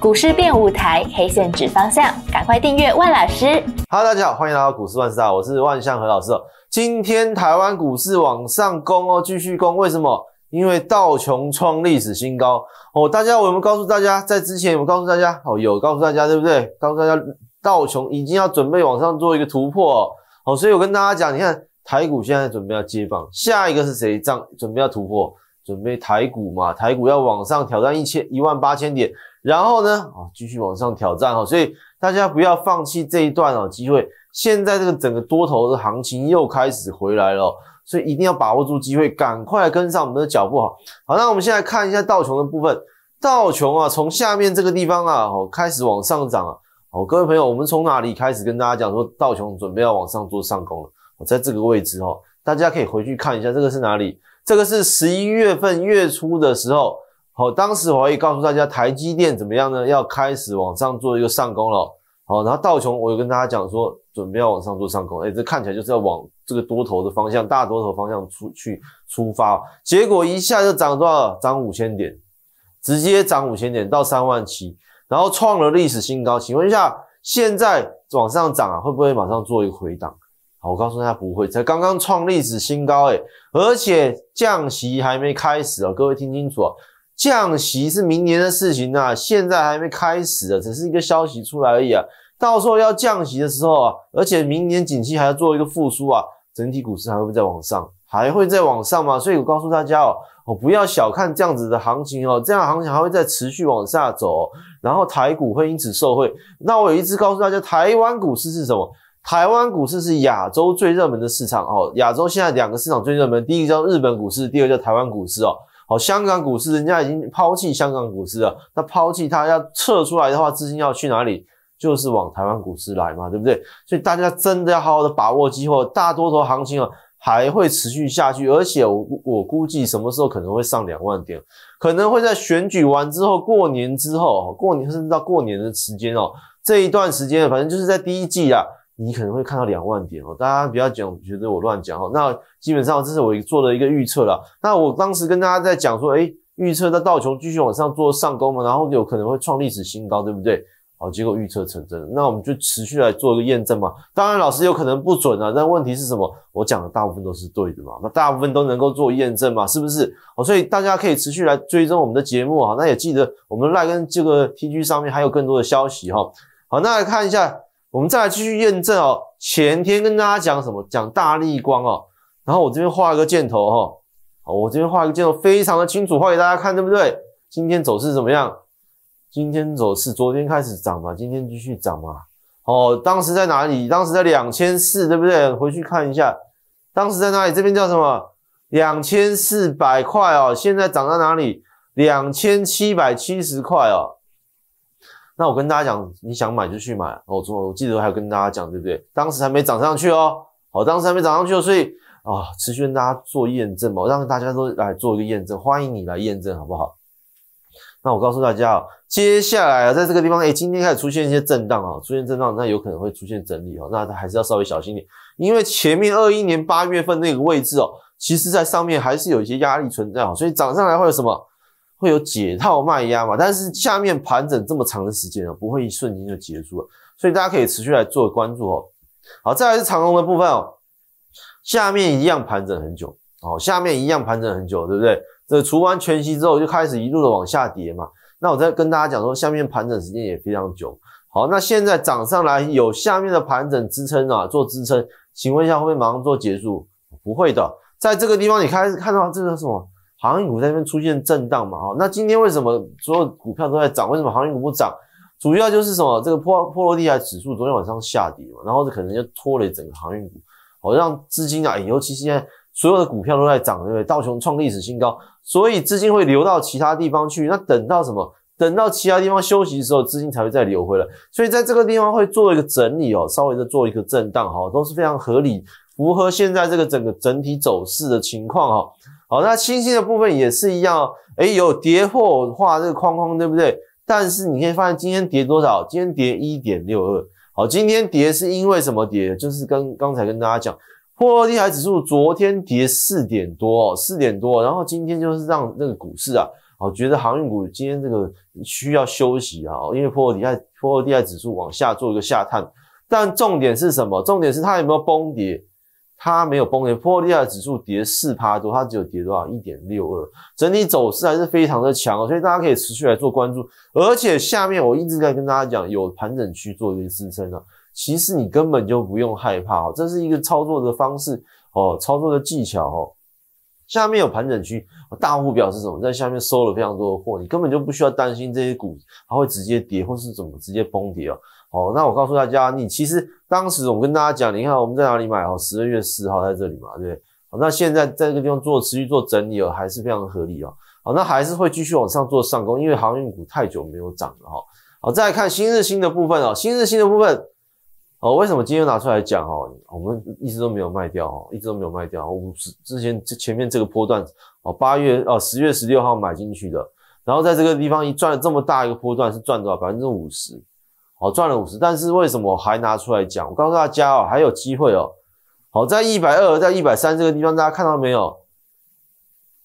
股市变舞台，黑线指方向，赶快订阅万老师。Hello，大家好，欢迎来到股市万事好，我是万向和老师哦。今天台湾股市往上攻哦，继续攻，为什么？因为道琼创历史新高哦。大家，我有告诉大家，在之前有告诉大家哦，有告诉大家对不对？告诉大家道琼已经要准备往上做一个突破哦。所以我跟大家讲，你看台股现在准备要接棒，下一个是谁涨？准备要突破？准备台股嘛，台股要往上挑战一千一万八千点，然后呢，哦，继续往上挑战哦，所以大家不要放弃这一段哦，机会。现在这个整个多头的行情又开始回来了，所以一定要把握住机会，赶快跟上我们的脚步，哈。好，那我们现在看一下道琼的部分，道琼啊，从下面这个地方啊，哦，开始往上涨啊，哦，各位朋友，我们从哪里开始跟大家讲说道琼准备要往上做上攻了？我在这个位置哦，大家可以回去看一下，这个是哪里？这个是十一月份月初的时候，好，当时我也告诉大家，台积电怎么样呢？要开始往上做一个上攻了。好，然后道琼，我有跟大家讲说，准备要往上做上攻。哎，这看起来就是要往这个多头的方向，大多头方向出去出发。结果一下就涨多少？涨五千点，直接涨五千点到三万七，然后创了历史新高。请问一下，现在往上涨啊，会不会马上做一个回档？好，我告诉大家不会，才刚刚创历史新高哎，而且降息还没开始哦，各位听清楚降息是明年的事情啊，现在还没开始啊，只是一个消息出来而已啊，到时候要降息的时候啊，而且明年景气还要做一个复苏啊，整体股市还会再往上，还会再往上吗？所以我告诉大家哦，我不要小看这样子的行情哦，这样行情还会再持续往下走，然后台股会因此受惠。那我有一直告诉大家，台湾股市是什么？台湾股市是亚洲最热门的市场哦。亚洲现在两个市场最热门，第一个叫日本股市，第二个叫台湾股市哦。好，香港股市人家已经抛弃香港股市了，那抛弃它要撤出来的话，资金要去哪里？就是往台湾股市来嘛，对不对？所以大家真的要好好的把握机会，大多头行情啊还会持续下去，而且我我估计什么时候可能会上两万点，可能会在选举完之后、过年之后、过年甚至到过年的时间哦，这一段时间反正就是在第一季啊。你可能会看到两万点哦，大家不要讲觉得我乱讲哈。那基本上这是我做的一个预测了。那我当时跟大家在讲说，哎，预测那道琼继续往上做上攻嘛，然后有可能会创历史新高，对不对？好，结果预测成真，那我们就持续来做一个验证嘛。当然，老师有可能不准啊，但问题是什么？我讲的大部分都是对的嘛，那大部分都能够做验证嘛，是不是？好，所以大家可以持续来追踪我们的节目啊。那也记得我们赖跟这个 TG 上面还有更多的消息哈。好，那来看一下。我们再来继续验证哦。前天跟大家讲什么？讲大逆光哦。然后我这边画一个箭头哈，我这边画一个箭头，非常的清楚，画给大家看，对不对？今天走势怎么样？今天走势，昨天开始涨嘛，今天继续涨嘛。哦，当时在哪里？当时在两千四，对不对？回去看一下，当时在哪里？这边叫什么？两千四百块哦。现在涨到哪里？两千七百七十块哦。那我跟大家讲，你想买就去买。我昨我记得我还跟大家讲，对不对？当时还没涨上去哦。好，当时还没涨上去，所以啊，持续跟大家做验证嘛，让大家都来做一个验证，欢迎你来验证，好不好？那我告诉大家，接下来啊，在这个地方，哎，今天开始出现一些震荡啊，出现震荡，那有可能会出现整理哦，那还是要稍微小心点，因为前面二一年八月份那个位置哦，其实在上面还是有一些压力存在啊，所以涨上来会有什么？会有解套卖压嘛？但是下面盘整这么长的时间呢，不会一瞬间就结束了，所以大家可以持续来做关注哦。好，再来是长龙的部分哦，下面一样盘整很久，好，下面一样盘整很久，对不对？这除完全息之后就开始一路的往下跌嘛。那我再跟大家讲说，下面盘整时间也非常久。好，那现在涨上来有下面的盘整支撑啊，做支撑。请问一下，不会马上做结束？不会的，在这个地方你开始看到这个什么？航运股在那边出现震荡嘛？哈，那今天为什么所有股票都在涨？为什么航运股不涨？主要就是什么？这个破破落地亚指数昨天晚上下跌嘛，然后这可能就拖累整个航运股，好让资金啊，尤其现在所有的股票都在涨，对不对？道琼创历史新高，所以资金会流到其他地方去。那等到什么？等到其他地方休息的时候，资金才会再流回来。所以在这个地方会做一个整理哦，稍微的做一个震荡哈，都是非常合理，符合现在这个整个整体走势的情况哈。好，那星星的部分也是一样，哎，有跌破画这个框框，对不对？但是你可以发现，今天跌多少？今天跌一点六二。好，今天跌是因为什么跌？就是跟刚才跟大家讲，破利海指数昨天跌四点多，四点多，然后今天就是让那个股市啊，好，觉得航运股今天这个需要休息啊，因为破利海、破利海指数往下做一个下探，但重点是什么？重点是它有没有崩跌？它没有崩跌，澳利亚指数跌四趴多，它只有跌多少一点六二，整体走势还是非常的强，所以大家可以持续来做关注。而且下面我一直在跟大家讲，有盘整区做一个支撑啊，其实你根本就不用害怕哦，这是一个操作的方式哦，操作的技巧哦。下面有盘整区，大户表示什么，在下面收了非常多的货，你根本就不需要担心这些股它会直接跌，或是怎么直接崩跌哦。哦，那我告诉大家，你其实当时我跟大家讲，你看我们在哪里买哦？十二月四号在这里嘛，对不对？好，那现在在这个地方做持续做整理哦，还是非常合理哦。好，那还是会继续往上做上攻，因为航运股太久没有涨了哈。好，再来看新日新的部分哦，新日新的部分。哦，为什么今天拿出来讲哦？我们一直都没有卖掉哦，一直都没有卖掉五十之前这前面这个波段哦，八月哦十月十六号买进去的，然后在这个地方一赚了这么大一个波段，是赚到百分之五十，哦，赚了五十，但是为什么还拿出来讲？我告诉大家哦，还有机会哦。好，在一百二在一百三这个地方，大家看到没有？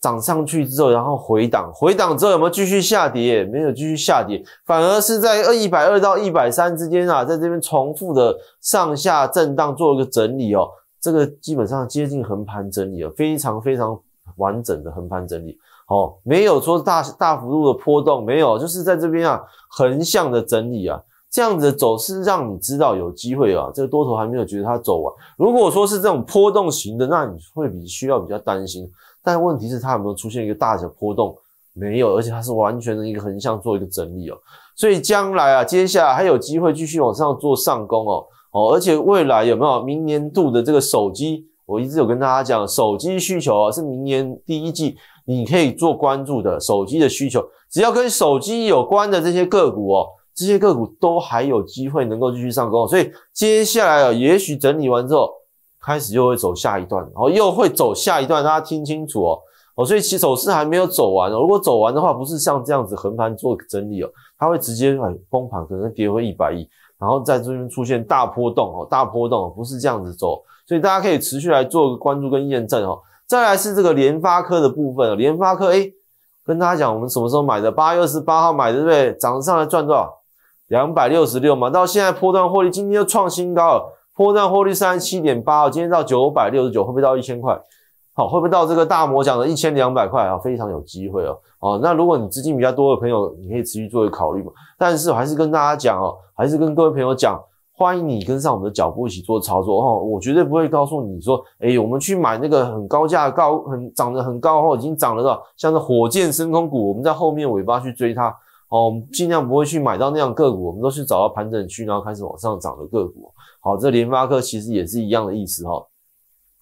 涨上去之后，然后回档，回档之后有没有继续下跌？没有继续下跌，反而是在二一百二到一百三之间啊，在这边重复的上下震荡，做一个整理哦。这个基本上接近横盘整理了，非常非常完整的横盘整理。好，没有说大大幅度的波动，没有，就是在这边啊横向的整理啊，这样子走是让你知道有机会啊，这个多头还没有觉得它走完。如果说是这种波动型的，那你会比需要比较担心。但问题是它有没有出现一个大的波动？没有，而且它是完全的一个横向做一个整理哦，所以将来啊，接下来还有机会继续往上做上攻哦，哦，而且未来有没有明年度的这个手机？我一直有跟大家讲，手机需求啊是明年第一季你可以做关注的手机的需求，只要跟手机有关的这些个股哦，这些个股都还有机会能够继续上攻，所以接下来啊，也许整理完之后。开始又会走下一段，然后又会走下一段，大家听清楚哦哦，所以其走势还没有走完。如果走完的话，不是像这样子横盘做整理哦，它会直接来崩盘，可能跌回一百亿，然后在这边出现大波动哦，大波动不是这样子走，所以大家可以持续来做个关注跟验证哦。再来是这个联发科的部分，联发科哎，跟大家讲我们什么时候买的？八月二十八号买的对不对？涨上来赚多少？两百六十六嘛，到现在破断获利，今天又创新高了。破涨获利三十七点八今天到九百六十九，会不会到一千块？好，会不会到这个大魔讲的一千两百块啊？非常有机会哦。哦，那如果你资金比较多的朋友，你可以持续做一个考虑嘛。但是还是跟大家讲哦，还是跟各位朋友讲，欢迎你跟上我们的脚步一起做操作哦。我绝对不会告诉你说，哎，我们去买那个很高价高、很涨得很高哈，已经涨了到像是火箭升空股，我们在后面尾巴去追它。哦，我们尽量不会去买到那样个股，我们都去找到盘整区，然后开始往上涨的个股。好，这联发科其实也是一样的意思哈。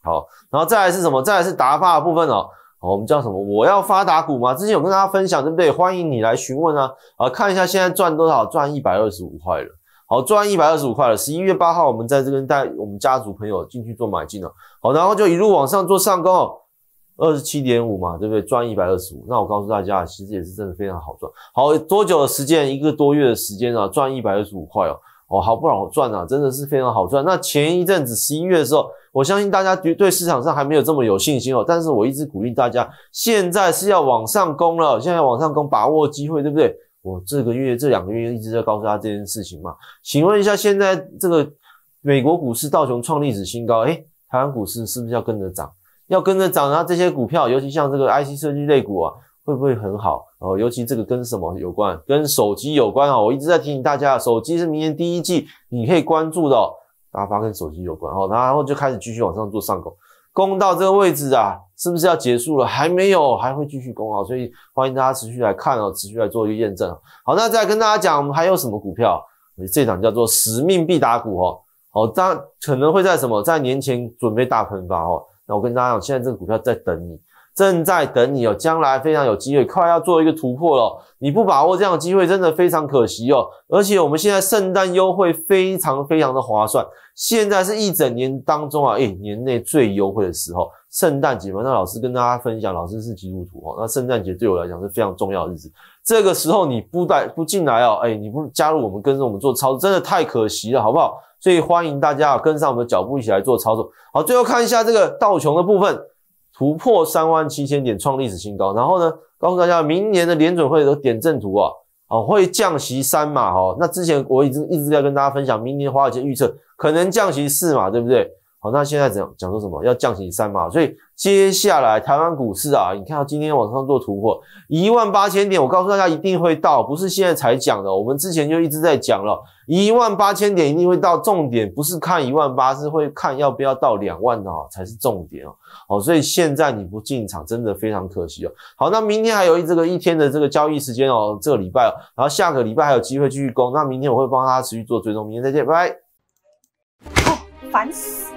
好，然后再来是什么？再来是达发的部分哦。好，我们叫什么？我要发达股吗？之前有跟大家分享，对不对？欢迎你来询问啊。啊，看一下现在赚多少？赚一百二十五块了。好，赚一百二十五块了。十一月八号，我们在这边带我们家族朋友进去做买进了。好，然后就一路往上做上攻。二十七点五嘛，对不对？赚一百二十五。那我告诉大家，其实也是真的非常好赚。好多久的时间？一个多月的时间啊，赚一百二十五块哦，哦，好不好赚啊？真的是非常好赚。那前一阵子十一月的时候，我相信大家对对市场上还没有这么有信心哦。但是我一直鼓励大家，现在是要往上攻了，现在往上攻，把握机会，对不对？我这个月这两个月一直在告诉大家这件事情嘛。请问一下，现在这个美国股市道琼创历史新高，哎，台湾股市是不是要跟着涨？要跟着涨，它这些股票，尤其像这个 IC 设计类股啊，会不会很好哦？尤其这个跟什么有关？跟手机有关啊！我一直在提醒大家，手机是明年第一季你可以关注的。大发跟手机有关哦，然后就开始继续往上做上攻，攻到这个位置啊，是不是要结束了？还没有，还会继续攻啊！所以欢迎大家持续来看哦，持续来做一个验证。好，那再跟大家讲，我们还有什么股票？这一档叫做使命必打股哦。好，当可能会在什么？在年前准备大喷发哦。那我跟大家讲，现在这个股票在等你，正在等你哦，将来非常有机会，快要做一个突破了。你不把握这样的机会，真的非常可惜哦。而且我们现在圣诞优惠非常非常的划算，现在是一整年当中啊，哎，年内最优惠的时候，圣诞节嘛。那老师跟大家分享，老师是基督徒哦。那圣诞节对我来讲是非常重要的日子，这个时候你不带不进来哦，哎，你不加入我们跟着我们做操，真的太可惜了，好不好？所以欢迎大家啊跟上我们的脚步一起来做操作。好，最后看一下这个道琼的部分突破三万七千点创历史新高。然后呢，告诉大家明年的联准会的点阵图啊，哦会降息三码哦。那之前我已经一直在跟大家分享，明年华尔街预测可能降息四码，对不对？好，那现在讲讲说什么要降息三码，所以接下来台湾股市啊，你看到今天往上做突破一万八千点，我告诉大家一定会到，不是现在才讲的，我们之前就一直在讲了，一万八千点一定会到，重点不是看一万八，是会看要不要到两万的啊，才是重点哦。好，所以现在你不进场真的非常可惜哦。好，那明天还有这个一天的这个交易时间哦，这个礼拜，然后下个礼拜还有机会继续攻，那明天我会帮大家持续做追踪，明天再见，拜拜。哦，烦死。